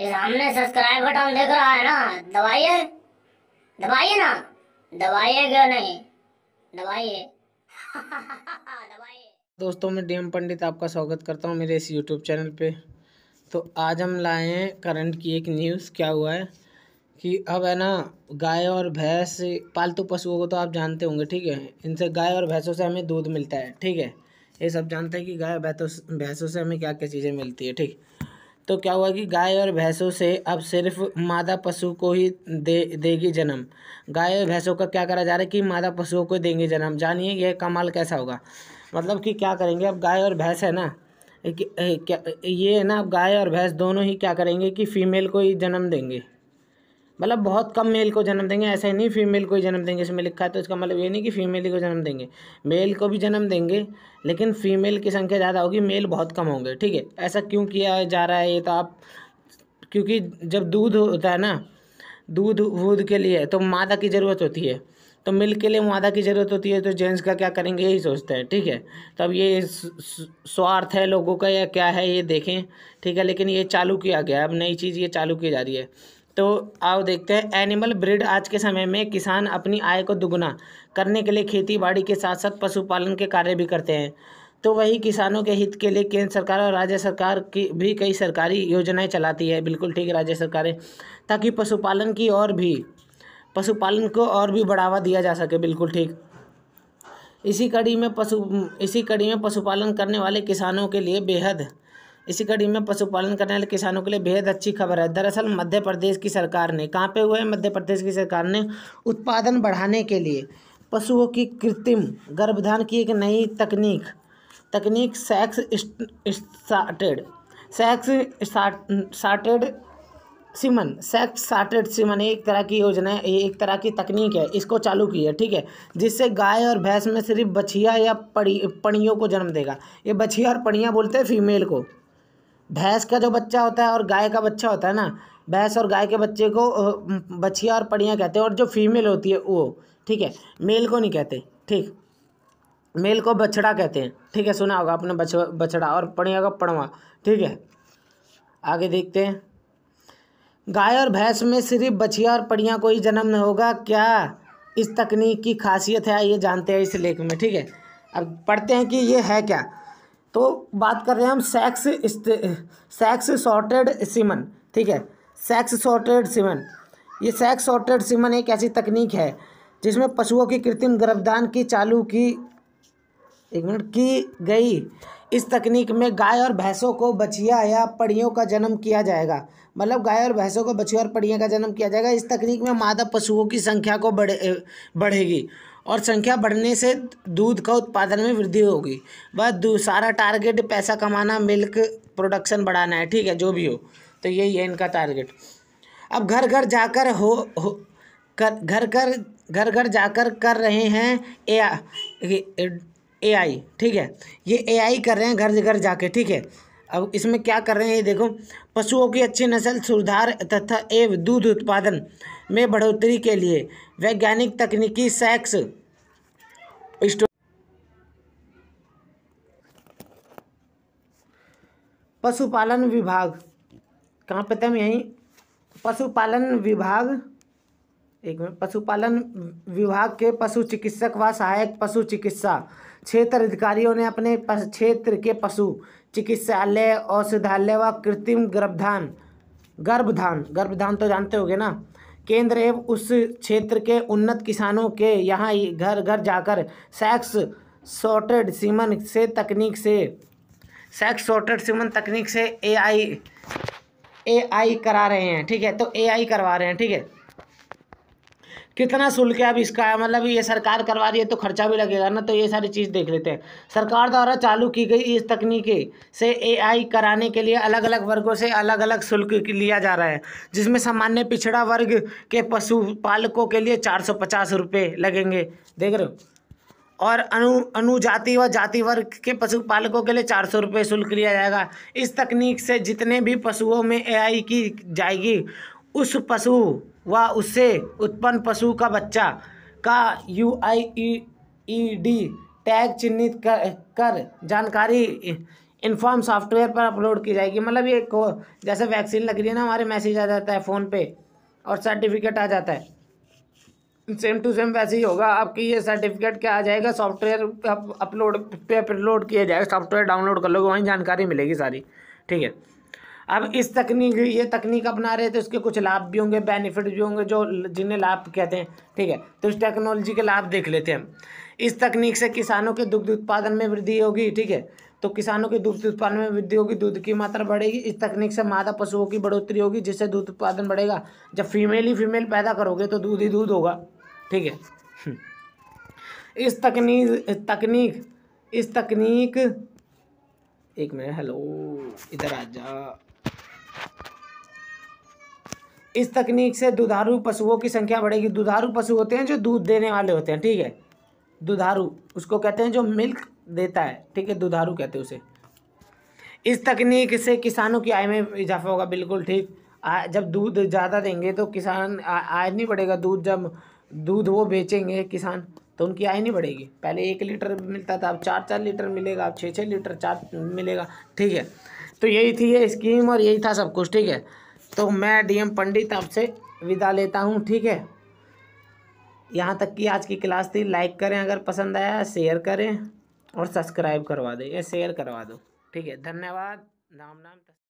ये सामने subscribe button देख रहा है ना दबाइए दबाइए ना दबाइएगा नहीं दबाइए दोस्तों मैं डीएम पंडित आपका स्वागत करता हूँ मेरे इस यूट्यूब चैनल पे तो आज हम लाए हैं करंट की एक न्यूज़ क्या हुआ है कि अब है ना गाय और भैंस पालतू पशुओं को तो आप जानते होंगे ठीक है इनसे गाय और भैंसों से हमें दूध मिलता है ठीक है ये सब जानते हैं कि गाय भैंसों से हमें क्या क्या चीज़ें मिलती है ठीक तो क्या हुआ कि गाय और भैंसों से अब सिर्फ मादा पशु को ही दे देगी जन्म गाय और भैंसों का क्या करा जा रहा है कि मादा पशुओं को देंगे जन्म जानिए यह कमाल कैसा होगा मतलब कि क्या करेंगे अब गाय और भैंस है ना क्या ये है ना अब गाय और भैंस दोनों ही क्या करेंगे कि फ़ीमेल को ही जन्म देंगे मतलब बहुत कम मेल को जन्म देंगे ऐसा ही नहीं फीमेल को ही जन्म देंगे इसमें लिखा है तो इसका मतलब ये नहीं कि फीमेल ही को जन्म देंगे मेल को भी जन्म देंगे लेकिन फीमेल की संख्या ज़्यादा होगी मेल बहुत कम होंगे ठीक है ऐसा क्यों किया जा रहा है ये तो आप क्योंकि जब दूध होता है ना दूध वूध के लिए तो मादा की ज़रूरत होती है तो मिल्क के लिए मादा की ज़रूरत होती है तो जेंट्स का क्या करेंगे यही सोचते हैं ठीक है तो अब ये स्वार्थ है लोगों का या क्या है ये देखें ठीक है लेकिन ये चालू किया गया अब नई चीज़ ये चालू की जा रही है तो आओ देखते हैं एनिमल ब्रिड आज के समय में किसान अपनी आय को दुगुना करने के लिए खेती बाड़ी के साथ साथ पशुपालन के कार्य भी करते हैं तो वही किसानों के हित के लिए केंद्र सरकार और राज्य सरकार की भी कई सरकारी योजनाएं चलाती है बिल्कुल ठीक राज्य सरकारें ताकि पशुपालन की और भी पशुपालन को और भी बढ़ावा दिया जा सके बिल्कुल ठीक इसी कड़ी में पशु इसी कड़ी में पशुपालन करने वाले किसानों के लिए बेहद इसी कड़ी में पशुपालन करने वाले किसानों के लिए बेहद अच्छी खबर है दरअसल मध्य प्रदेश की सरकार ने कहाँ पे हुए मध्य प्रदेश की सरकार ने उत्पादन बढ़ाने के लिए पशुओं की कृत्रिम गर्भधान की एक नई तकनीक तकनीक sex sorted sex sorted semen sex sorted semen एक तरह की योजना है एक तरह की तकनीक है इसको चालू की है ठीक है जिससे गाय और भैंस में सिर्फ बछिया या पड़ी पणियों को जन्म देगा ये बछिया और पणिया बोलते हैं फीमेल को भैंस का जो बच्चा होता है और गाय का बच्चा होता है ना भैंस और गाय के बच्चे को बछिया और पड़िया कहते हैं और जो फीमेल होती है वो ठीक है मेल को नहीं कहते ठीक मेल को बछड़ा कहते हैं ठीक है सुना होगा आपने बछ बछड़ा और पड़िया का पड़वा ठीक है आगे देखते हैं गाय और भैंस में सिर्फ बछिया और पड़िया को ही जन्म होगा क्या इस तकनीक की खासियत है ये जानते हैं इस लेख में ठीक है अब पढ़ते हैं कि ये है क्या तो बात कर रहे हैं हम सेक्स सेक्स सॉर्टेड सीमन ठीक है सेक्स सॉर्टेड सीमन ये सेक्स सॉर्टेड सीमन एक ऐसी तकनीक है जिसमें पशुओं की कृत्रिम गर्भदान की चालू की एक मिनट की गई इस तकनीक में गाय और भैंसों को बछिया या पड़ियों का जन्म किया जाएगा मतलब गाय और भैंसों को बछिया और पड़ियों का जन्म किया जाएगा इस तकनीक में मादा पशुओं की संख्या को बढ़े बढ़ेगी और संख्या बढ़ने से दूध का उत्पादन में वृद्धि होगी वह सारा टारगेट पैसा कमाना मिल्क प्रोडक्शन बढ़ाना है ठीक है जो भी हो तो यही है इनका टारगेट अब घर घर जाकर हो, हो कर घर घर घर घर जाकर कर रहे हैं ए एआई ठीक है ये एआई कर रहे हैं घर घर जाके ठीक है अब इसमें क्या कर रहे हैं ये देखो पशुओं की अच्छी नस्ल सुधार तथा एवं दूध उत्पादन में बढ़ोतरी के लिए वैज्ञानिक तकनीकी सेक्स पशुपालन विभाग कहाँ पे था यहीं पशुपालन विभाग एक मिनट पशुपालन विभाग के पशु चिकित्सक व सहायक पशु चिकित्सा क्षेत्र अधिकारियों ने अपने क्षेत्र के पशु चिकित्सालय औषधालय व कृत्रिम गर्भधान गर्भधान गर्भधान तो जानते होगे ना केंद्र एवं उस क्षेत्र के उन्नत किसानों के यहाँ घर घर जाकर सेक्स सॉर्टेड सीमन से तकनीक से सेक्स सॉर्टेड सीमन तकनीक से एआई एआई करा रहे हैं ठीक है तो एआई करवा रहे हैं ठीक है कितना शुल्क है अब इसका मतलब ये सरकार करवा रही है तो खर्चा भी लगेगा ना तो ये सारी चीज़ देख लेते हैं सरकार द्वारा चालू की गई इस तकनीक से एआई कराने के लिए अलग अलग वर्गों से अलग अलग शुल्क लिया जा रहा है जिसमें सामान्य पिछड़ा वर्ग के पशुपालकों के लिए चार सौ पचास रुपये लगेंगे देख रहे हो और अनु अनुजाति व जाति वर्ग के पशुपालकों के लिए चार सौ रुपये शुल्क लिया जाएगा इस तकनीक से जितने भी पशुओं में एआई की जाएगी उस पशु व उससे उत्पन्न पशु का बच्चा का U I E D tag चिन्हित कर, कर जानकारी इन्फॉर्म सॉफ्टवेयर पर अपलोड की जाएगी मतलब ये जैसे वैक्सीन लग रही है ना हमारे मैसेज आ जाता है फ़ोन पे और सर्टिफिकेट आ जाता है सेम टू सेम वैसे ही होगा आपकी ये सर्टिफिकेट क्या आ जाएगा सॉफ्टवेयर अपलोड पे अपलोड किया जाएगा सॉफ्टवेयर डाउनलोड कर लोगे वहीं जानकारी मिलेगी सारी ठीक है अब इस तकनीक ये तकनीक अपना रहे तो इसके कुछ लाभ भी होंगे बेनिफिट भी होंगे जो जिन्हें लाभ कहते हैं ठीक है तो इस टेक्नोलॉजी के लाभ देख लेते हैं इस तकनीक से किसानों के दुग्ध उत्पादन में वृद्धि होगी ठीक है तो किसानों के दुग्ध उत्पादन में वृद्धि होगी दूध की मात्रा बढ़ेगी इस तकनीक से मादा पशुओं की बढ़ोतरी होगी जिससे दूध उत्पादन बढ़ेगा जब फीमेल ही फीमेल पैदा करोगे तो दूध ही दूध होगा ठीक है हम्म। इस तकनीक तकनीक इस तकनीक एक मिनट हेलो इधर आ जा इस तकनीक से दुधारू पशुओं की संख्या बढ़ेगी दुधारू पशु होते हैं जो दूध देने वाले होते हैं ठीक है दुधारू उसको कहते हैं जो मिल्क देता है ठीक है दुधारू कहते हैं उसे इस तकनीक से किसानों की आय में इजाफा होगा बिल्कुल ठीक जब दूध ज़्यादा देंगे तो किसान आय नहीं बढ़ेगा दूध जब दूध वो बेचेंगे किसान तो उनकी आय नहीं बढ़ेगी पहले एक लीटर मिलता था अब चार चार लीटर मिलेगा अब छः छः लीटर चार मिलेगा ठीक है तो यही थी ये स्कीम और यही था सब कुछ ठीक है तो मैं डीएम पंडित आपसे विदा लेता हूँ ठीक है यहाँ तक की आज की क्लास थी लाइक करें अगर पसंद आया शेयर करें और सब्सक्राइब करवा दें या शेयर करवा दो ठीक है धन्यवाद नाम नाम